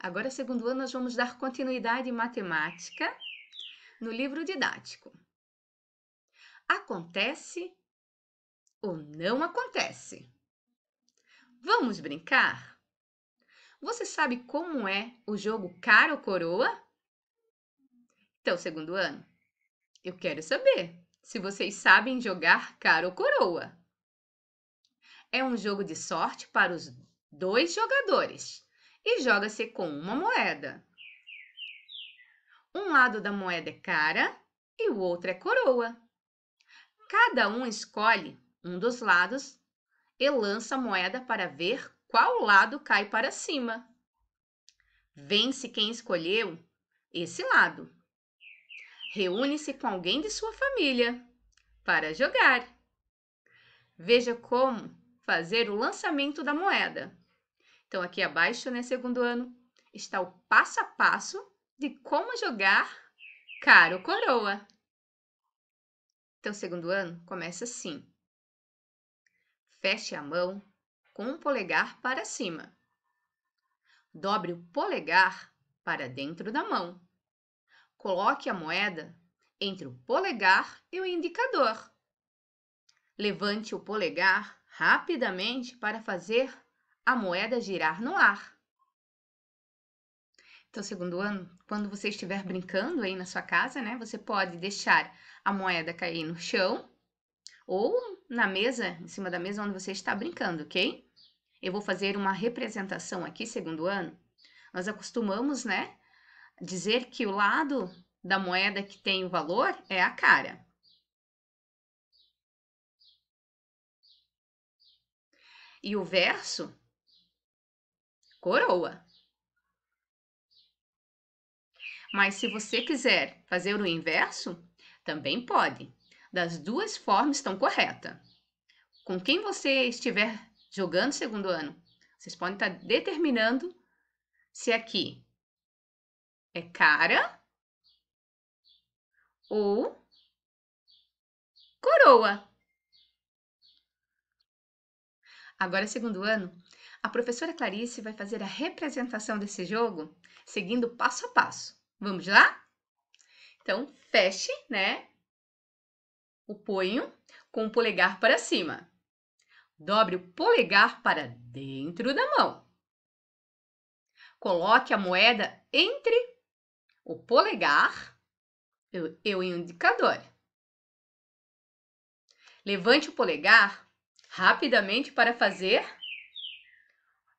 Agora, segundo ano, nós vamos dar continuidade em matemática no livro didático. Acontece ou não acontece? Vamos brincar? Você sabe como é o jogo cara ou coroa? Então, segundo ano, eu quero saber se vocês sabem jogar cara ou coroa. É um jogo de sorte para os dois jogadores e joga-se com uma moeda. Um lado da moeda é cara e o outro é coroa. Cada um escolhe um dos lados e lança a moeda para ver qual lado cai para cima. Vence quem escolheu esse lado. Reúne-se com alguém de sua família para jogar. Veja como fazer o lançamento da moeda. Então, aqui abaixo, né, segundo ano, está o passo a passo de como jogar cara coroa. Então, segundo ano, começa assim. Feche a mão com o polegar para cima. Dobre o polegar para dentro da mão. Coloque a moeda entre o polegar e o indicador. Levante o polegar rapidamente para fazer a moeda girar no ar. Então, segundo ano, quando você estiver brincando aí na sua casa, né, você pode deixar a moeda cair no chão ou na mesa, em cima da mesa onde você está brincando, ok? Eu vou fazer uma representação aqui, segundo ano. Nós acostumamos, né, dizer que o lado da moeda que tem o valor é a cara. E o verso coroa. Mas se você quiser fazer o inverso, também pode. Das duas formas estão correta. Com quem você estiver jogando segundo ano, vocês podem estar determinando se aqui é cara ou coroa. Agora, segundo ano, a professora Clarice vai fazer a representação desse jogo seguindo passo a passo. Vamos lá? Então, feche, né? O punho com o polegar para cima. Dobre o polegar para dentro da mão. Coloque a moeda entre o polegar e o indicador. Levante o polegar rapidamente para fazer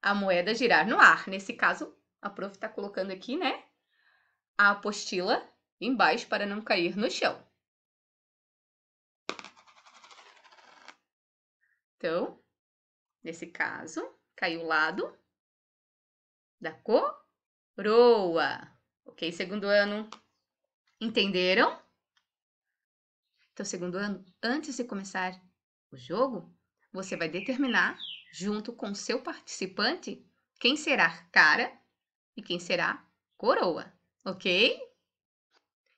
a moeda girar no ar. Nesse caso, a prof está colocando aqui, né? A apostila embaixo para não cair no chão. Então, nesse caso, caiu o lado da coroa. Ok, segundo ano, entenderam? Então, segundo ano, antes de começar o jogo, você vai determinar junto com seu participante, quem será cara e quem será coroa, ok?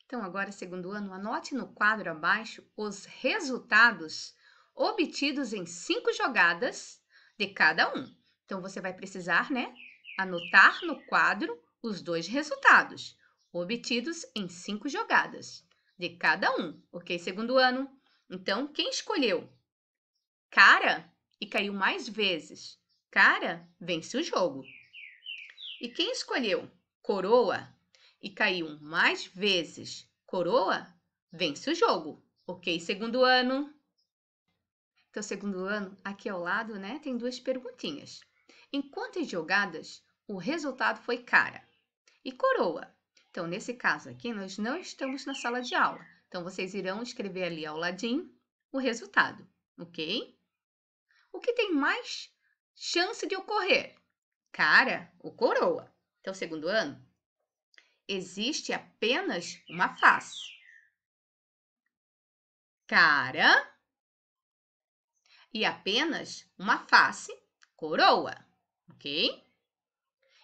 Então, agora, segundo ano, anote no quadro abaixo os resultados obtidos em cinco jogadas de cada um. Então, você vai precisar, né, anotar no quadro os dois resultados obtidos em cinco jogadas de cada um, ok, segundo ano? Então, quem escolheu cara e caiu mais vezes. Cara, vence o jogo. E quem escolheu coroa e caiu mais vezes coroa, vence o jogo. Ok, segundo ano. Então, segundo ano, aqui ao lado, né, tem duas perguntinhas. Em quantas jogadas o resultado foi cara? E coroa? Então, nesse caso aqui, nós não estamos na sala de aula. Então, vocês irão escrever ali ao ladinho o resultado, ok? o que tem mais chance de ocorrer? Cara ou coroa? Então, segundo ano, existe apenas uma face. Cara e apenas uma face, coroa, ok?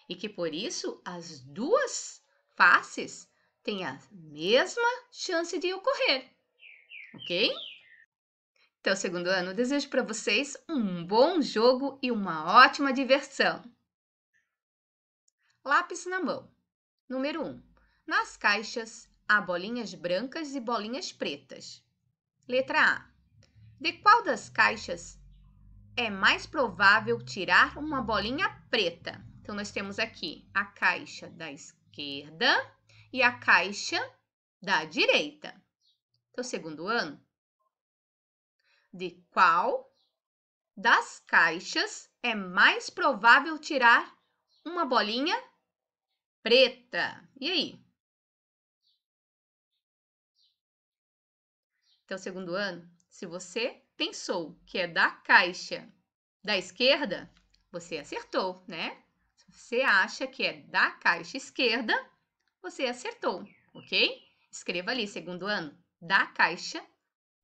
E que por isso as duas faces têm a mesma chance de ocorrer, ok? Então, segundo ano, desejo para vocês um bom jogo e uma ótima diversão! Lápis na mão. Número 1. Um, nas caixas há bolinhas brancas e bolinhas pretas. Letra A. De qual das caixas é mais provável tirar uma bolinha preta? Então, nós temos aqui a caixa da esquerda e a caixa da direita. Então, segundo ano, de qual das caixas é mais provável tirar uma bolinha preta. E aí? Então, segundo ano, se você pensou que é da caixa da esquerda, você acertou, né? Se você acha que é da caixa esquerda, você acertou, ok? Escreva ali, segundo ano, da caixa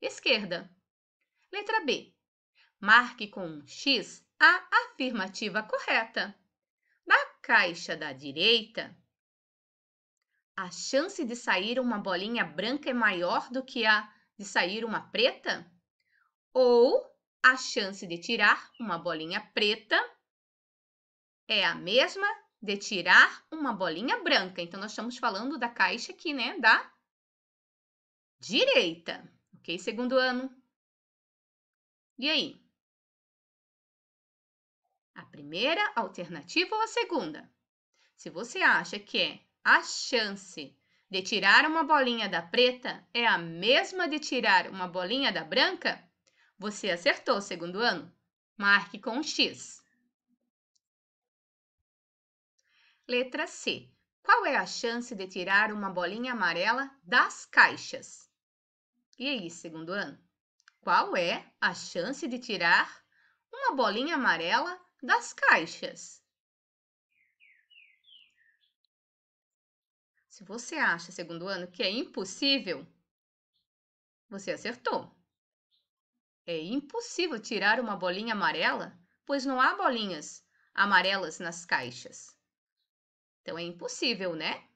esquerda. Letra B. Marque com um X a afirmativa correta. Da caixa da direita, a chance de sair uma bolinha branca é maior do que a de sair uma preta? Ou a chance de tirar uma bolinha preta é a mesma de tirar uma bolinha branca. Então, nós estamos falando da caixa aqui, né? Da direita, ok? Segundo ano. E aí? A primeira alternativa ou a segunda? Se você acha que é a chance de tirar uma bolinha da preta é a mesma de tirar uma bolinha da branca, você acertou o segundo ano. Marque com um X. Letra C. Qual é a chance de tirar uma bolinha amarela das caixas? E aí, segundo ano? Qual é a chance de tirar uma bolinha amarela das caixas? Se você acha, segundo ano, que é impossível, você acertou. É impossível tirar uma bolinha amarela, pois não há bolinhas amarelas nas caixas. Então é impossível, né?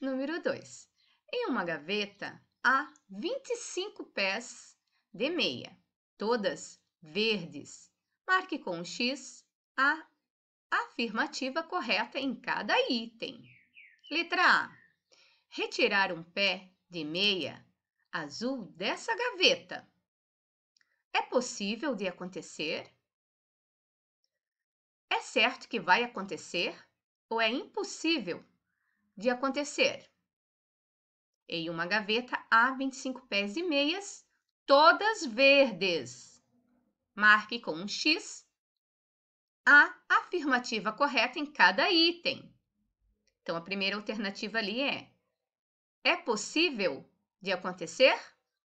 Número 2. Em uma gaveta a 25 pés de meia, todas verdes. Marque com um X a afirmativa correta em cada item. Letra A. Retirar um pé de meia azul dessa gaveta. É possível de acontecer? É certo que vai acontecer ou é impossível de acontecer? Em uma gaveta há 25 pés e meias, todas verdes. Marque com um X a afirmativa correta em cada item. Então, a primeira alternativa ali é: é possível de acontecer?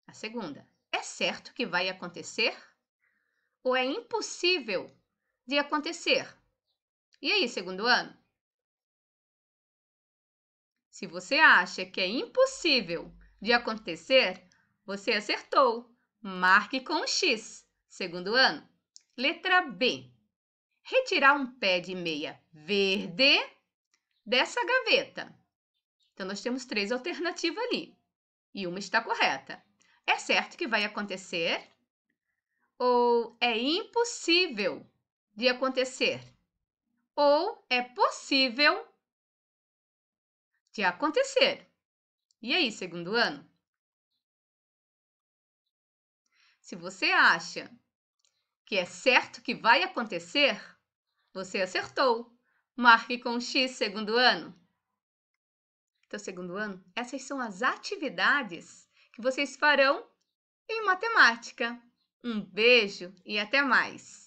A segunda: é certo que vai acontecer? Ou é impossível de acontecer? E aí, segundo ano? Se você acha que é impossível de acontecer, você acertou. Marque com um X. Segundo ano. Letra B. Retirar um pé de meia verde dessa gaveta. Então, nós temos três alternativas ali. E uma está correta. É certo que vai acontecer? Ou é impossível de acontecer? Ou é possível de acontecer. E aí, segundo ano? Se você acha que é certo que vai acontecer, você acertou. Marque com X segundo ano. Então, segundo ano, essas são as atividades que vocês farão em matemática. Um beijo e até mais!